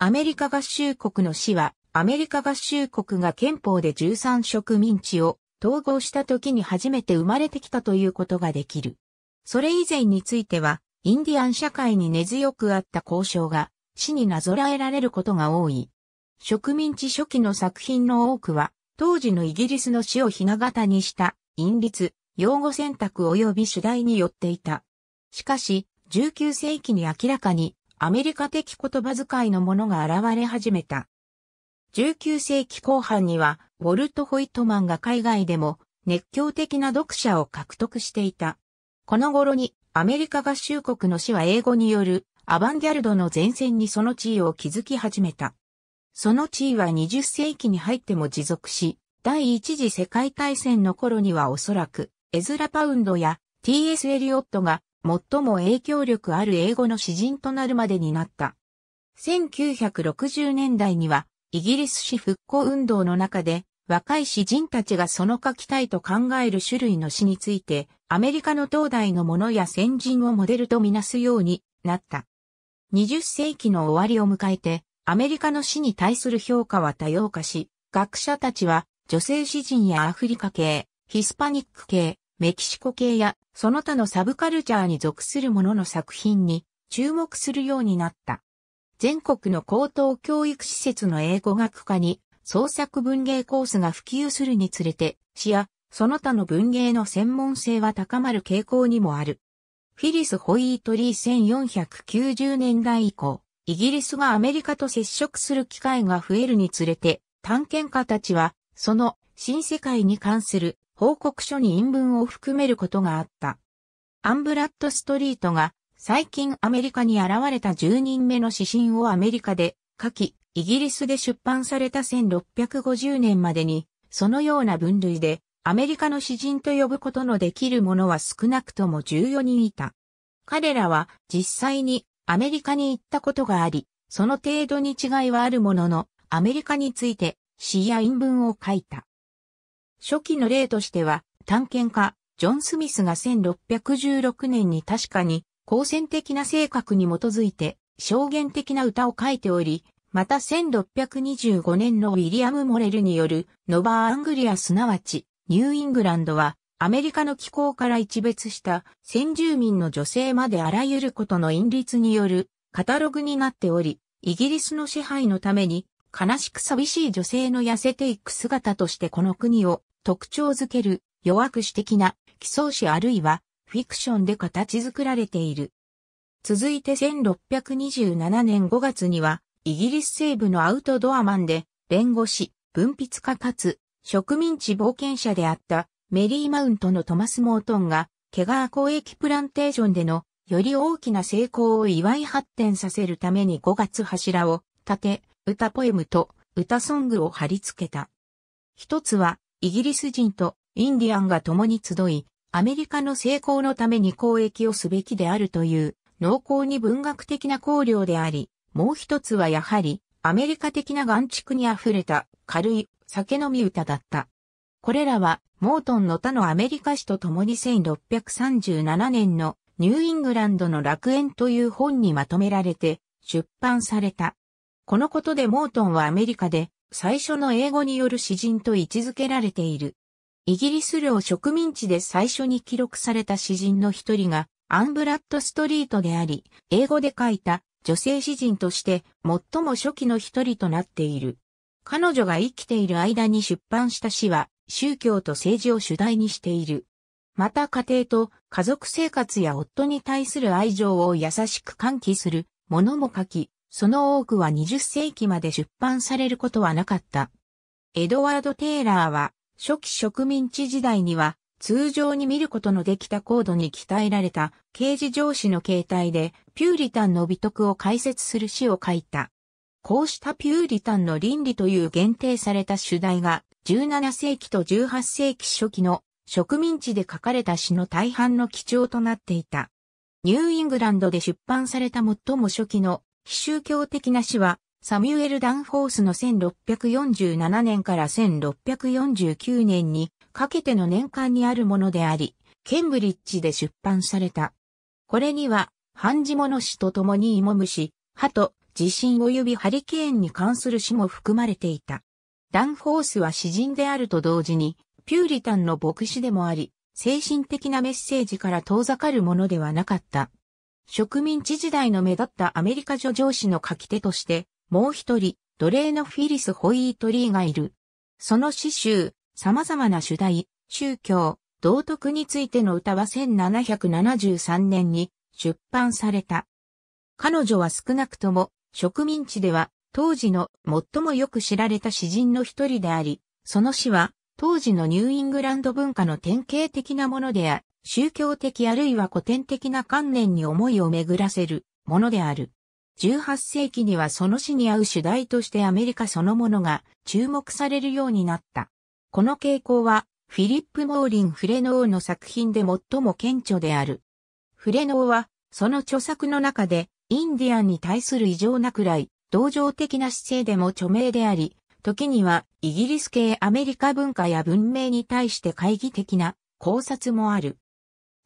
アメリカ合衆国の死は、アメリカ合衆国が憲法で13植民地を統合した時に初めて生まれてきたということができる。それ以前については、インディアン社会に根強くあった交渉が、死になぞらえられることが多い。植民地初期の作品の多くは、当時のイギリスの死をひな形にした、隠立、用語選択及び主題によっていた。しかし、19世紀に明らかにアメリカ的言葉遣いのものが現れ始めた。19世紀後半には、ウォルト・ホイットマンが海外でも熱狂的な読者を獲得していた。この頃にアメリカ合衆国の死は英語によるアバンギャルドの前線にその地位を築き始めた。その地位は20世紀に入っても持続し、第一次世界大戦の頃にはおそらくエズラ・パウンドや T.S. エリオットが最も影響力ある英語の詩人となるまでになった。1960年代には、イギリス史復興運動の中で、若い詩人たちがその書きたいと考える種類の詩について、アメリカの東大のものや先人をモデルとみなすようになった。20世紀の終わりを迎えて、アメリカの詩に対する評価は多様化し、学者たちは女性詩人やアフリカ系、ヒスパニック系、メキシコ系やその他のサブカルチャーに属するものの作品に注目するようになった。全国の高等教育施設の英語学科に創作文芸コースが普及するにつれて、詩やその他の文芸の専門性は高まる傾向にもある。フィリス・ホイートリー1490年代以降、イギリスがアメリカと接触する機会が増えるにつれて、探検家たちは、その新世界に関する報告書に陰文を含めることがあった。アンブラッドストリートが最近アメリカに現れた10人目の指針をアメリカで書き、イギリスで出版された1650年までに、そのような分類でアメリカの詩人と呼ぶことのできる者は少なくとも14人いた。彼らは実際にアメリカに行ったことがあり、その程度に違いはあるものの、アメリカについて詩や韻文を書いた。初期の例としては、探検家、ジョン・スミスが1616年に確かに、公選的な性格に基づいて、証言的な歌を書いており、また1625年のウィリアム・モレルによる、ノバー・アングリアすなわち、ニューイングランドは、アメリカの気候から一別した先住民の女性まであらゆることの因律によるカタログになっており、イギリスの支配のために悲しく寂しい女性の痩せていく姿としてこの国を特徴づける弱く詩的な奇想詩あるいはフィクションで形作られている。続いて1627年5月にはイギリス西部のアウトドアマンで弁護士、文筆家かつ植民地冒険者であったメリーマウントのトマス・モートンがケガー公益プランテーションでのより大きな成功を祝い発展させるために5月柱を立て、歌ポエムと歌ソングを貼り付けた。一つはイギリス人とインディアンが共に集い、アメリカの成功のために交易をすべきであるという濃厚に文学的な考慮であり、もう一つはやはりアメリカ的な岩畜に溢れた軽い酒飲み歌だった。これらはモートンの他のアメリカ史と共に1637年のニューイングランドの楽園という本にまとめられて出版された。このことでモートンはアメリカで最初の英語による詩人と位置づけられている。イギリス領植民地で最初に記録された詩人の一人がアンブラッドストリートであり、英語で書いた女性詩人として最も初期の一人となっている。彼女が生きている間に出版した詩は宗教と政治を主題にしている。また家庭と家族生活や夫に対する愛情を優しく喚起するものも書き、その多くは20世紀まで出版されることはなかった。エドワード・テイラーは、初期植民地時代には、通常に見ることのできた高度に鍛えられた刑事上司の形態でピューリタンの美徳を解説する詩を書いた。こうしたピューリタンの倫理という限定された主題が17世紀と18世紀初期の植民地で書かれた詩の大半の基調となっていた。ニューイングランドで出版された最も初期の非宗教的な死は、サミュエル・ダンフォースの1647年から1649年にかけての年間にあるものであり、ケンブリッジで出版された。これには、ハンジモノ死と共にイモムシ、ハト、地震及びハリケーンに関する詩も含まれていた。ダンフォースは詩人であると同時に、ピューリタンの牧師でもあり、精神的なメッセージから遠ざかるものではなかった。植民地時代の目立ったアメリカ女上司の書き手として、もう一人、奴隷のフィリス・ホイートリーがいる。その詩集、様々な主題、宗教、道徳についての歌は1773年に出版された。彼女は少なくとも植民地では当時の最もよく知られた詩人の一人であり、その詩は当時のニューイングランド文化の典型的なものであ宗教的あるいは古典的な観念に思いを巡らせるものである。18世紀にはその死に合う主題としてアメリカそのものが注目されるようになった。この傾向はフィリップ・モーリン・フレノーの作品で最も顕著である。フレノーはその著作の中でインディアンに対する異常なくらい同情的な姿勢でも著名であり、時にはイギリス系アメリカ文化や文明に対して懐疑的な考察もある。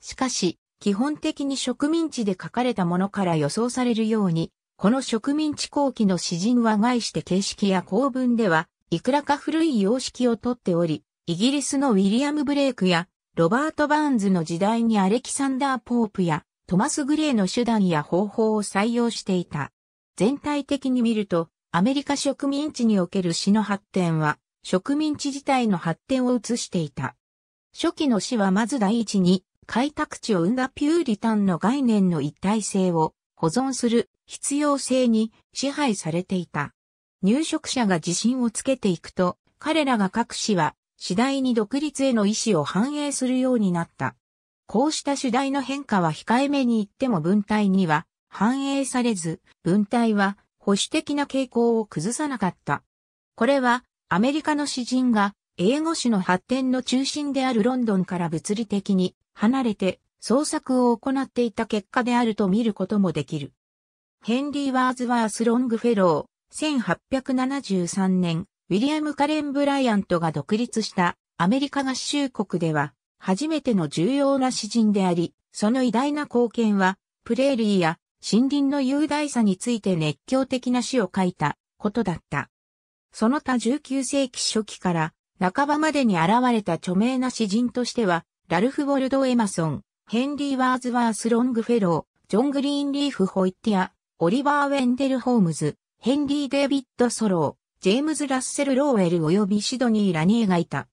しかし、基本的に植民地で書かれたものから予想されるように、この植民地後期の詩人は概して形式や構文では、いくらか古い様式をとっており、イギリスのウィリアム・ブレイクや、ロバート・バーンズの時代にアレキサンダー・ポープや、トマス・グレーの手段や方法を採用していた。全体的に見ると、アメリカ植民地における詩の発展は、植民地自体の発展を映していた。初期の詩はまず第一に、開拓地を生んだピューリタンの概念の一体性を保存する必要性に支配されていた。入植者が自信をつけていくと、彼らが各市は次第に独立への意思を反映するようになった。こうした主題の変化は控えめに言っても文体には反映されず、文体は保守的な傾向を崩さなかった。これはアメリカの詩人が英語史の発展の中心であるロンドンから物理的に離れて創作を行っていた結果であると見ることもできる。ヘンリー・ワーズワース・ロングフェロー、1873年、ウィリアム・カレン・ブライアントが独立したアメリカ合衆国では、初めての重要な詩人であり、その偉大な貢献は、プレーリーや森林の雄大さについて熱狂的な詩を書いたことだった。その他19世紀初期から半ばまでに現れた著名な詩人としてはラルフ・ウォルド・エマソン、ヘンリー・ワーズワース・ロングフェロー、ジョン・グリーンリーフ・ホイッティア、オリバー・ウェンデル・ホームズ、ヘンリー・デイビッド・ソロー、ジェームズ・ラッセル・ローウェル及びシドニー・ラニエがいた。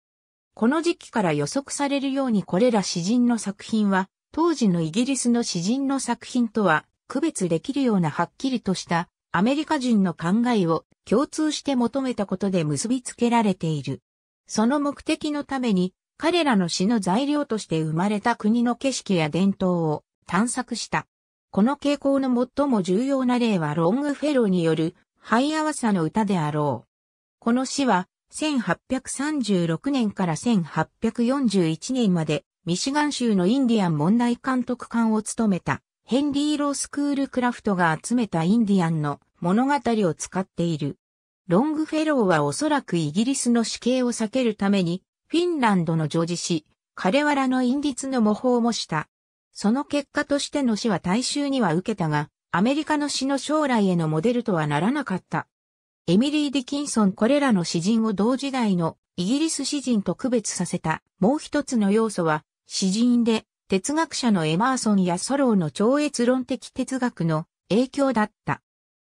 この時期から予測されるようにこれら詩人の作品は、当時のイギリスの詩人の作品とは区別できるようなはっきりとしたアメリカ人の考えを共通して求めたことで結びつけられている。その目的のために彼らの詩の材料として生まれた国の景色や伝統を探索した。この傾向の最も重要な例はロングフェローによる、灰合わサの歌であろう。この詩は、1836年から1841年まで、ミシガン州のインディアン問題監督官を務めた、ヘンリー・ロースクールクラフトが集めたインディアンの物語を使っている。ロングフェローはおそらくイギリスの死刑を避けるために、フィンランドの女児市、カレワラの陰律の模倣もした。その結果としての死は大衆には受けたが、アメリカの死の将来へのモデルとはならなかった。エミリー・ディキンソンこれらの詩人を同時代のイギリス詩人と区別させたもう一つの要素は詩人で哲学者のエマーソンやソローの超越論的哲学の影響だった。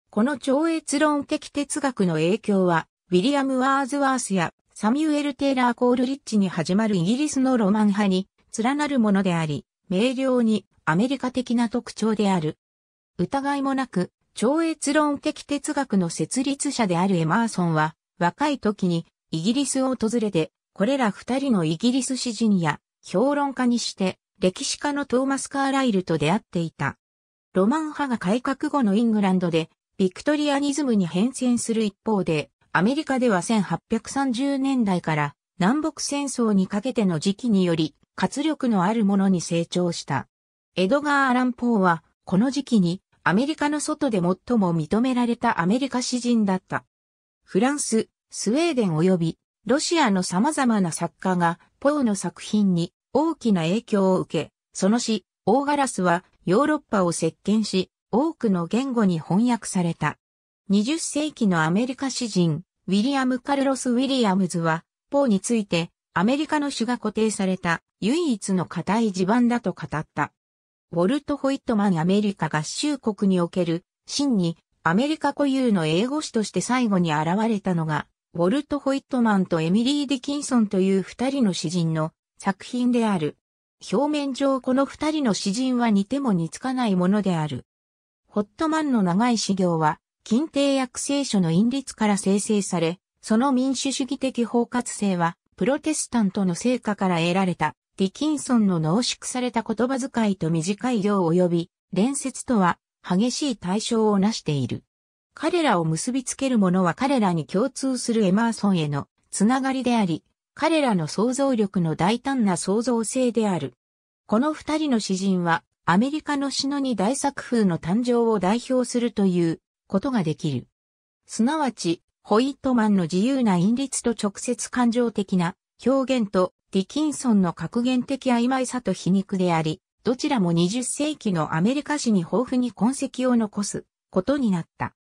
この超越論的哲学の影響はウィリアム・ワーズワースやサミュエル・テイラー・コールリッチに始まるイギリスのロマン派に連なるものであり、明瞭にアメリカ的な特徴である。疑いもなく、超越論的哲学の設立者であるエマーソンは、若い時にイギリスを訪れて、これら二人のイギリス詩人や評論家にして、歴史家のトーマス・カーライルと出会っていた。ロマン派が改革後のイングランドで、ビクトリアニズムに変遷する一方で、アメリカでは1830年代から南北戦争にかけての時期により活力のあるものに成長した。エドガー・アラン・ポーはこの時期にアメリカの外で最も認められたアメリカ詩人だった。フランス、スウェーデン及びロシアの様々な作家がポーの作品に大きな影響を受け、その詩、オーガラスはヨーロッパを席巻し、多くの言語に翻訳された。20世紀のアメリカ詩人、ウィリアム・カルロス・ウィリアムズは、ポーについて、アメリカの種が固定された唯一の固い地盤だと語った。ウォルト・ホイットマンアメリカ合衆国における、真にアメリカ固有の英語詩として最後に現れたのが、ウォルト・ホイットマンとエミリー・ディキンソンという二人の詩人の作品である。表面上この二人の詩人は似ても似つかないものである。ホットマンの長い修行は、近帝約聖書の因律から生成され、その民主主義的包括性は、プロテスタントの成果から得られた、ディキンソンの濃縮された言葉遣いと短い行及び、伝説とは、激しい対象をなしている。彼らを結びつけるものは彼らに共通するエマーソンへのつながりであり、彼らの想像力の大胆な創造性である。この二人の詩人は、アメリカの詩のに大作風の誕生を代表するということができる。すなわち、ホイットマンの自由な韻律と直接感情的な表現とディキンソンの格言的曖昧さと皮肉であり、どちらも20世紀のアメリカ史に豊富に痕跡を残すことになった。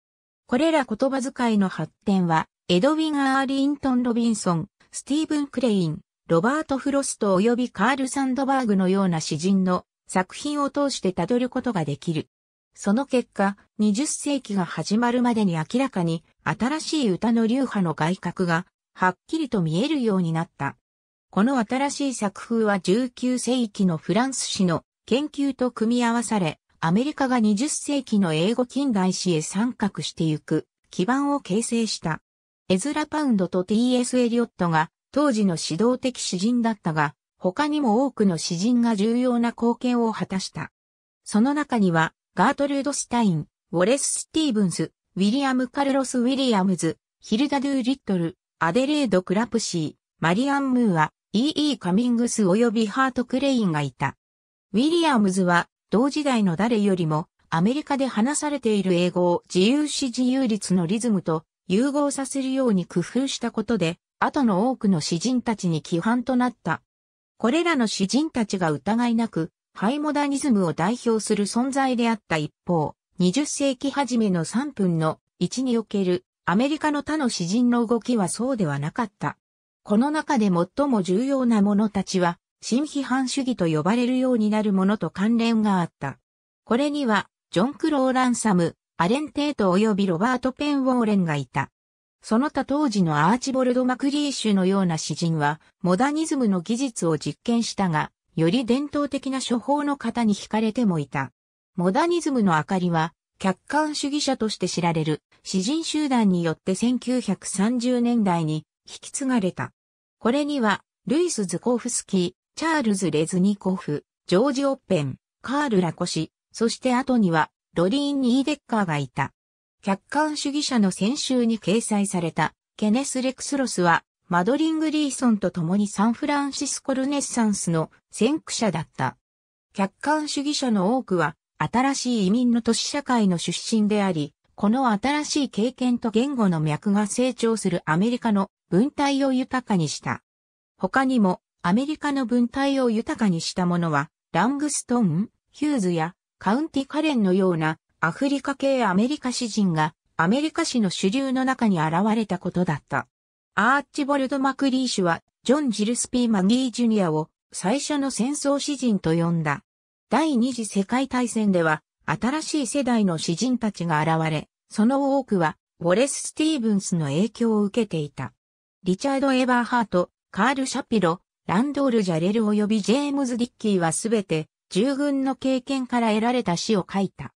これら言葉遣いの発展は、エドウィン・アーリントン・ロビンソン、スティーブン・クレイン、ロバート・フロスト及びカール・サンドバーグのような詩人の作品を通してたどることができる。その結果、20世紀が始まるまでに明らかに新しい歌の流派の外角がはっきりと見えるようになった。この新しい作風は19世紀のフランス史の研究と組み合わされ、アメリカが20世紀の英語近代史へ参画してゆく基盤を形成した。エズラ・パウンドと T.S. エリオットが当時の指導的詩人だったが、他にも多くの詩人が重要な貢献を果たした。その中には、ガートルード・スタイン、ウォレス・スティーブンス、ウィリアム・カルロス・ウィリアムズ、ヒルダ・ドゥ・リットル、アデレード・クラプシー、マリアン・ムーア、E.E. カミングス及びハート・クレインがいた。ウィリアムズは同時代の誰よりもアメリカで話されている英語を自由詩自由律のリズムと融合させるように工夫したことで、後の多くの詩人たちに規範となった。これらの詩人たちが疑いなく、ハイモダニズムを代表する存在であった一方、20世紀初めの3分の1におけるアメリカの他の詩人の動きはそうではなかった。この中で最も重要な者たちは、新批判主義と呼ばれるようになるものと関連があった。これには、ジョン・クロー・ランサム、アレン・テート及びロバート・ペン・ウォーレンがいた。その他当時のアーチボルド・マクリーシュのような詩人は、モダニズムの技術を実験したが、より伝統的な処方の方に惹かれてもいた。モダニズムの明かりは、客観主義者として知られる詩人集団によって1930年代に引き継がれた。これには、ルイス・ズコフスキー、チャールズ・レズニコフ、ジョージ・オッペン、カール・ラコシ、そして後には、ロリーン・ニーデッカーがいた。客観主義者の先週に掲載された、ケネス・レクスロスは、マドリング・リーソンと共にサンフランシスコルネッサンスの先駆者だった。客観主義者の多くは、新しい移民の都市社会の出身であり、この新しい経験と言語の脈が成長するアメリカの文体を豊かにした。他にも、アメリカの文体を豊かにしたものは、ラングストーン、ヒューズやカウンティ・カレンのようなアフリカ系アメリカ詩人がアメリカ史の主流の中に現れたことだった。アーチボルド・マクリーシュは、ジョン・ジルスピー・マギー・ジュニアを最初の戦争詩人と呼んだ。第二次世界大戦では、新しい世代の詩人たちが現れ、その多くは、ウォレス・スティーブンスの影響を受けていた。リチャード・エバーハート、カール・シャピロ、ランドール・ジャレル及びジェームズ・ディッキーはすべて、従軍の経験から得られた詩を書いた。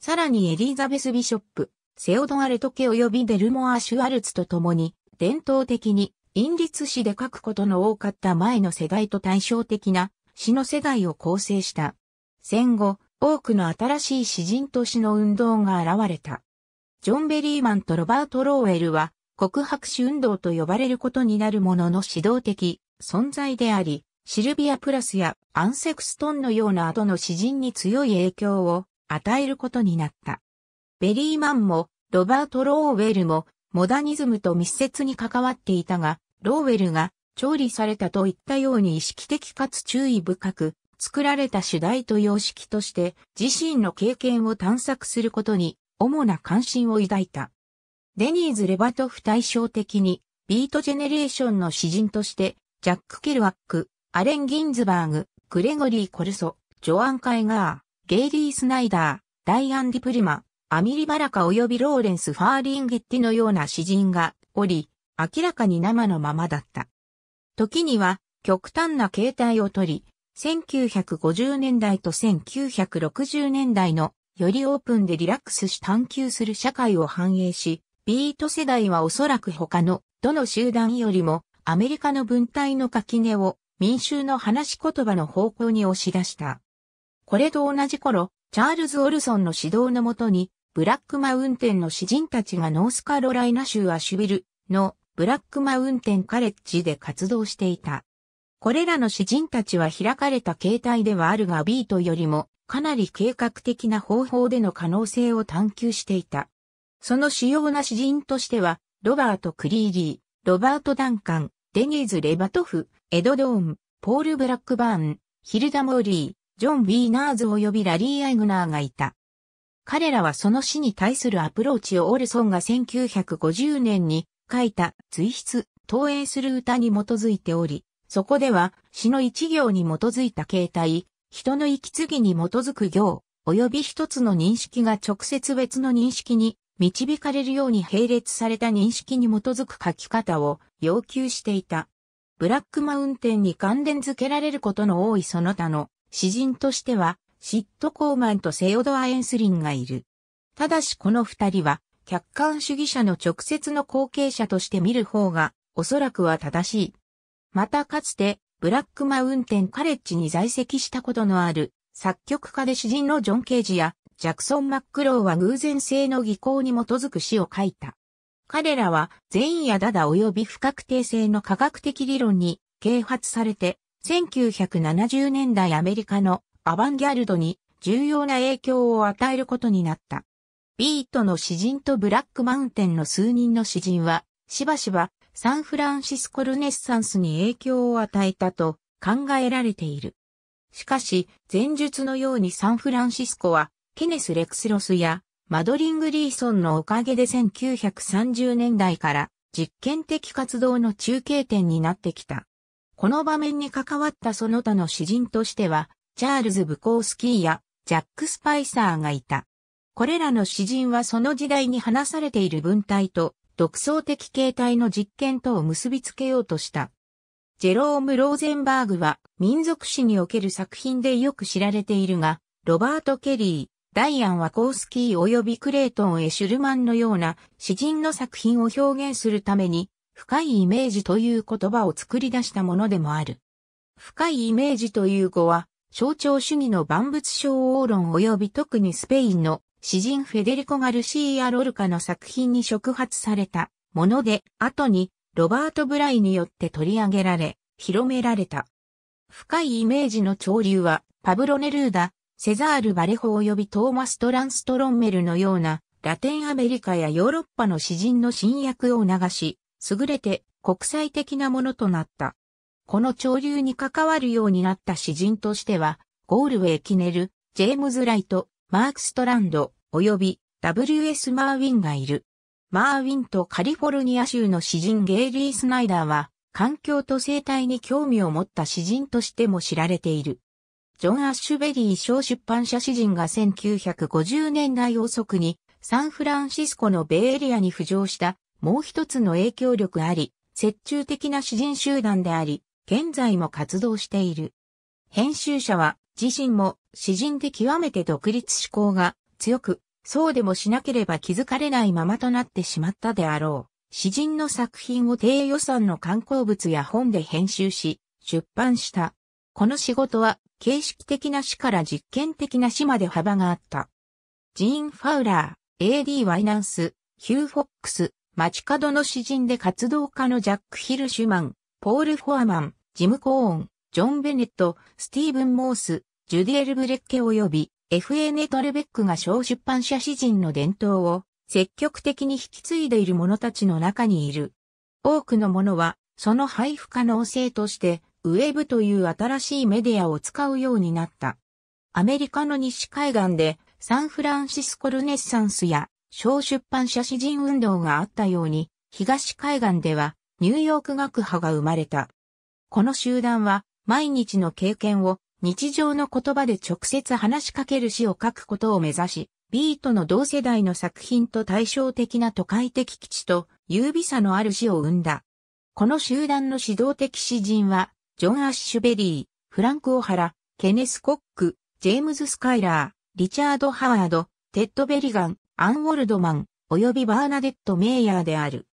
さらにエリザベス・ビショップ、セオドアレトケ及びデルモア・シュワルツと共に、伝統的に、陰律詩で書くことの多かった前の世代と対照的な詩の世代を構成した。戦後、多くの新しい詩人と詩の運動が現れた。ジョン・ベリーマンとロバート・ローウェルは、告白詩運動と呼ばれることになるものの指導的存在であり、シルビア・プラスやアンセクストンのような後の詩人に強い影響を与えることになった。ベリーマンもロバート・ローウェルもモダニズムと密接に関わっていたが、ローウェルが調理されたといったように意識的かつ注意深く作られた主題と様式として自身の経験を探索することに主な関心を抱いた。デニーズ・レバトフ対照的にビートジェネレーションの詩人としてジャック・ケルワック、アレン・ギンズバーグ、グレゴリー・コルソ、ジョアン・カイガー、ゲイリー・スナイダー、ダイアン・ディプリマ、アミリ・バラカ及びローレンス・ファーリンゲッティのような詩人がおり、明らかに生のままだった。時には、極端な形態をとり、1950年代と1960年代のよりオープンでリラックスし探求する社会を反映し、ビート世代はおそらく他のどの集団よりもアメリカの文体の垣根を民衆の話し言葉の方向に押し出した。これと同じ頃、チャールズ・オルソンの指導のもとにブラックマウンテンの詩人たちがノースカロライナ州アシュビルのブラックマウンテンカレッジで活動していた。これらの詩人たちは開かれた形態ではあるがビートよりもかなり計画的な方法での可能性を探求していた。その主要な詩人としては、ロバート・クリーリー、ロバート・ダンカン、デニーズ・レバトフ、エド・ドーン、ポール・ブラックバーン、ヒルダ・モーリー、ジョン・ウィーナーズ及びラリー・アイグナーがいた。彼らはその死に対するアプローチをオルソンが1950年に書いた随筆、投影する歌に基づいており、そこでは詩の一行に基づいた形態、人の息継ぎに基づく行、及び一つの認識が直接別の認識に導かれるように並列された認識に基づく書き方を要求していた。ブラックマウンテンに関連付けられることの多いその他の詩人としては、シット・コーマンとセオドア・エンスリンがいる。ただしこの二人は、客観主義者の直接の後継者として見る方が、おそらくは正しい。またかつて、ブラックマウンテンカレッジに在籍したことのある、作曲家で詩人のジョン・ケージや、ジャクソン・マックローは偶然性の技巧に基づく詩を書いた。彼らは、善意やダダ及び不確定性の科学的理論に、啓発されて、1970年代アメリカのアバンギャルドに重要な影響を与えることになった。ビートの詩人とブラックマウンテンの数人の詩人は、しばしばサンフランシスコルネッサンスに影響を与えたと考えられている。しかし、前述のようにサンフランシスコは、ケネス・レクスロスやマドリング・リーソンのおかげで1930年代から実験的活動の中継点になってきた。この場面に関わったその他の詩人としては、チャールズ・ブコースキーやジャック・スパイサーがいた。これらの詩人はその時代に話されている文体と独創的形態の実験とを結びつけようとした。ジェローム・ローゼンバーグは民族史における作品でよく知られているが、ロバート・ケリー、ダイアン・ワコースキー及びクレイトン・エシュルマンのような詩人の作品を表現するために、深いイメージという言葉を作り出したものでもある。深いイメージという語は、象徴主義の万物商王論及び特にスペインの詩人フェデリコ・ガルシーア・ロルカの作品に触発されたもので、後にロバート・ブライによって取り上げられ、広められた。深いイメージの潮流は、パブロ・ネルーダ、セザール・バレホ及びトーマス・トランストロンメルのような、ラテンアメリカやヨーロッパの詩人の新訳を流し、優れて国際的なものとなった。この潮流に関わるようになった詩人としては、ゴールウェイ・キネル、ジェームズ・ライト、マーク・ストランド、及び W.S. マーウィンがいる。マーウィンとカリフォルニア州の詩人ゲイリー・スナイダーは、環境と生態に興味を持った詩人としても知られている。ジョン・アッシュベリー小出版社詩人が1950年代遅くにサンフランシスコのベイエリアに浮上したもう一つの影響力あり、折衷的な詩人集団であり、現在も活動している。編集者は自身も詩人で極めて独立思考が強く、そうでもしなければ気づかれないままとなってしまったであろう。詩人の作品を低予算の観光物や本で編集し、出版した。この仕事は形式的な詩から実験的な詩まで幅があった。ジーン・ファウラー、AD・ ワイナンス、ヒュー・フォックス、街角の詩人で活動家のジャック・ヒルシュマン、ポール・フォアマン、ジム・コーン、ジョン・ベネット、スティーブン・モース、ジュディエル・ブレッケ及び F.A. ネトルベックが小出版社詩人の伝統を積極的に引き継いでいる者たちの中にいる。多くの者はその配布可能性としてウェブという新しいメディアを使うようになった。アメリカの西海岸でサンフランシスコルネッサンスや小出版社詩人運動があったように、東海岸ではニューヨーク学派が生まれた。この集団は、毎日の経験を日常の言葉で直接話しかける詩を書くことを目指し、ビートの同世代の作品と対照的な都会的基地と優美さのある詩を生んだ。この集団の指導的詩人は、ジョン・アッシュベリー、フランク・オハラ、ケネス・コック、ジェームズ・スカイラー、リチャード・ハワード、テッド・ベリガン、アン・ウォルドマン、及びバーナデット・メイヤーである。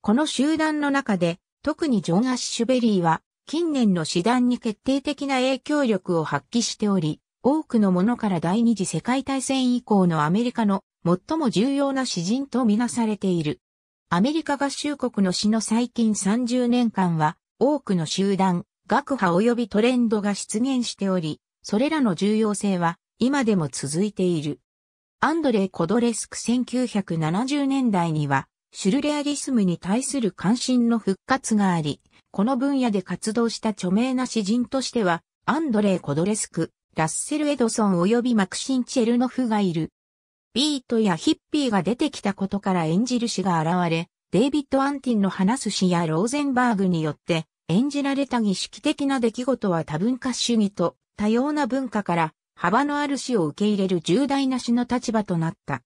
この集団の中で、特にジョン・アッシュベリーは、近年の死団に決定的な影響力を発揮しており、多くのものから第二次世界大戦以降のアメリカの最も重要な詩人とみなされている。アメリカ合衆国の詩の最近30年間は、多くの集団、学派及びトレンドが出現しており、それらの重要性は今でも続いている。アンドレイ・コドレスク1970年代には、シュルレアリスムに対する関心の復活があり、この分野で活動した著名な詩人としては、アンドレイ・コドレスク、ラッセル・エドソン及びマクシン・チェルノフがいる。ビートやヒッピーが出てきたことから演じる詩が現れ、デイビッド・アンティンの話す詩やローゼンバーグによって演じられた儀式的な出来事は多文化主義と多様な文化から幅のある詩を受け入れる重大な詩の立場となった。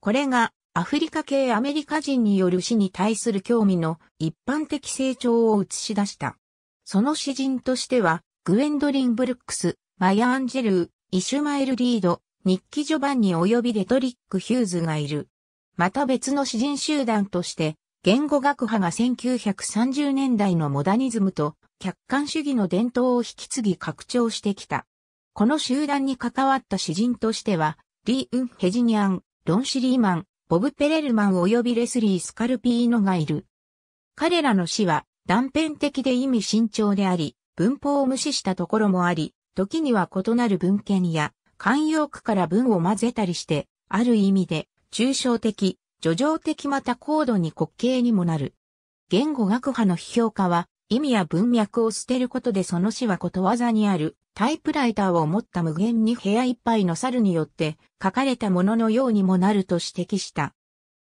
これがアフリカ系アメリカ人による死に対する興味の一般的成長を映し出した。その詩人としては、グエンドリン・ブルックス、マヤ・アンジェルー、イシュマエル・リード、日記序ジョバン及びレトリック・ヒューズがいる。また別の詩人集団として、言語学派が1930年代のモダニズムと客観主義の伝統を引き継ぎ拡張してきた。この集団に関わった詩人としては、リー・ウン・ヘジニアン、ロン・シリーマン、ボブ・ペレルマン及びレスリー・スカルピーノがいる。彼らの死は断片的で意味慎重であり、文法を無視したところもあり、時には異なる文献や慣用句から文を混ぜたりして、ある意味で抽象的、叙情的また高度に滑稽にもなる。言語学派の批評家は、意味や文脈を捨てることでその死はことわざにあるタイプライターを持った無限に部屋いっぱいの猿によって書かれたもののようにもなると指摘した。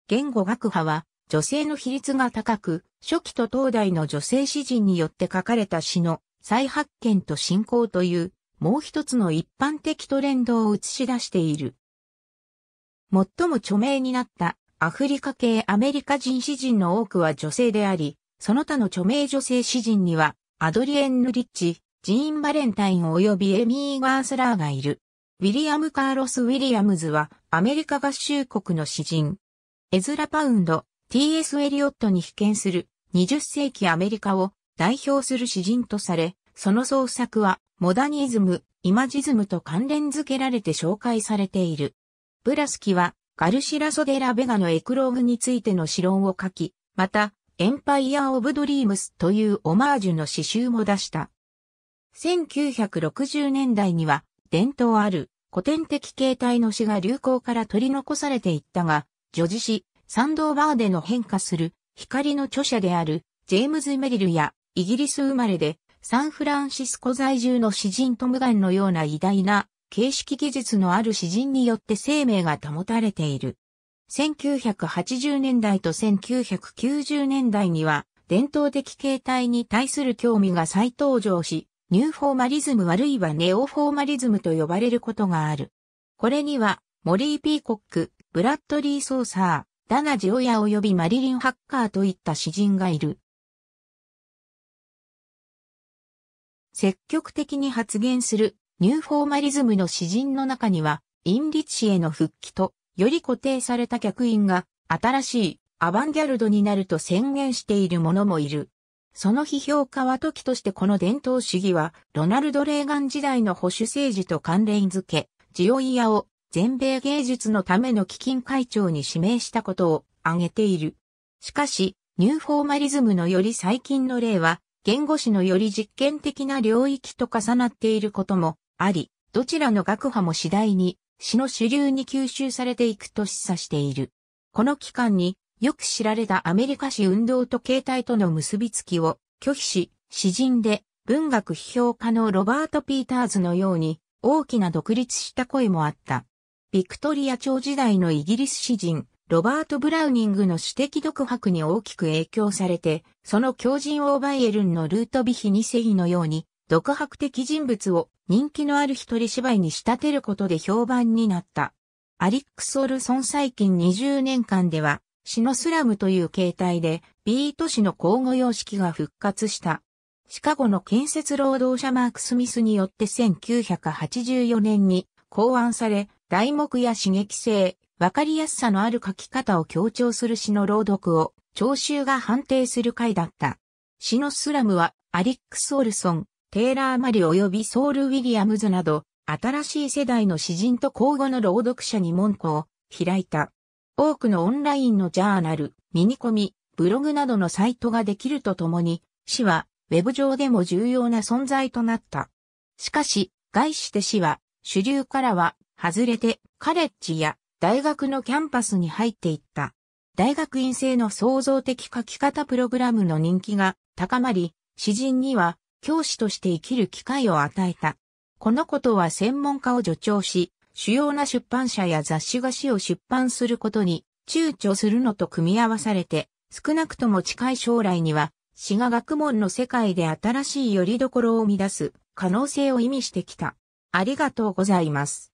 言語学派は女性の比率が高く、初期と東大の女性詩人によって書かれた詩の再発見と進行というもう一つの一般的トレンドを映し出している。最も著名になったアフリカ系アメリカ人詩人の多くは女性であり、その他の著名女性詩人にはアドリエン・ヌリッチ、ジーン・バレンタイン及びエミー・ガースラーがいる。ウィリアム・カーロス・ウィリアムズはアメリカ合衆国の詩人。エズラ・パウンド、T.S. エリオットに被験する20世紀アメリカを代表する詩人とされ、その創作はモダニズム、イマジズムと関連づけられて紹介されている。ブラスキはガルシラ・ソデラ・ベガのエクローグについての詩論を書き、また、エンパイア・オブ・ドリームスというオマージュの詩集も出した。1960年代には伝統ある古典的形態の詩が流行から取り残されていったが、女子詩、サンドーバーでの変化する光の著者であるジェームズ・メリルやイギリス生まれでサンフランシスコ在住の詩人トムガンのような偉大な形式技術のある詩人によって生命が保たれている。1980年代と1990年代には伝統的形態に対する興味が再登場し、ニューフォーマリズムあるいはネオフォーマリズムと呼ばれることがある。これには、モリー・ピーコック、ブラッドリー・ソーサー、ダナ・ジオヤ及びマリリン・ハッカーといった詩人がいる。積極的に発言するニューフォーマリズムの詩人の中には、インリッチへの復帰と、より固定された客員が、新しいアバンギャルドになると宣言している者もいる。その批評家は時としてこの伝統主義は、ロナルド・レーガン時代の保守政治と関連づけ、ジオイヤを全米芸術のための基金会長に指名したことを挙げている。しかし、ニューフォーマリズムのより最近の例は、言語史のより実験的な領域と重なっていることもあり、どちらの学派も次第に、詩の主流に吸収されていくと示唆している。この期間に、よく知られたアメリカ史運動と形態との結びつきを拒否し、詩人で文学批評家のロバート・ピーターズのように大きな独立した声もあった。ビクトリア朝時代のイギリス詩人、ロバート・ブラウニングの詩的独白に大きく影響されて、その狂人オーバイエルンのルート・ビヒ二世のように、独白的人物を人気のある一人芝居に仕立てることで評判になった。アリック・ソルソン最近20年間では、シのスラムという形態でビート詩の交互様式が復活した。シカゴの建設労働者マーク・スミスによって1984年に考案され、題目や刺激性、わかりやすさのある書き方を強調する詩の朗読を聴衆が判定する回だった。詩のスラムはアリック・ソールソン、テイラー・マリ及びソール・ウィリアムズなど、新しい世代の詩人と交互の朗読者に門戸を開いた。多くのオンラインのジャーナル、ミニコミ、ブログなどのサイトができるとともに、市はウェブ上でも重要な存在となった。しかし、外して市は主流からは外れてカレッジや大学のキャンパスに入っていった。大学院生の創造的書き方プログラムの人気が高まり、詩人には教師として生きる機会を与えた。このことは専門家を助長し、主要な出版社や雑誌が子を出版することに躊躇するのと組み合わされて、少なくとも近い将来には、詩が学問の世界で新しい拠り所を生み出す可能性を意味してきた。ありがとうございます。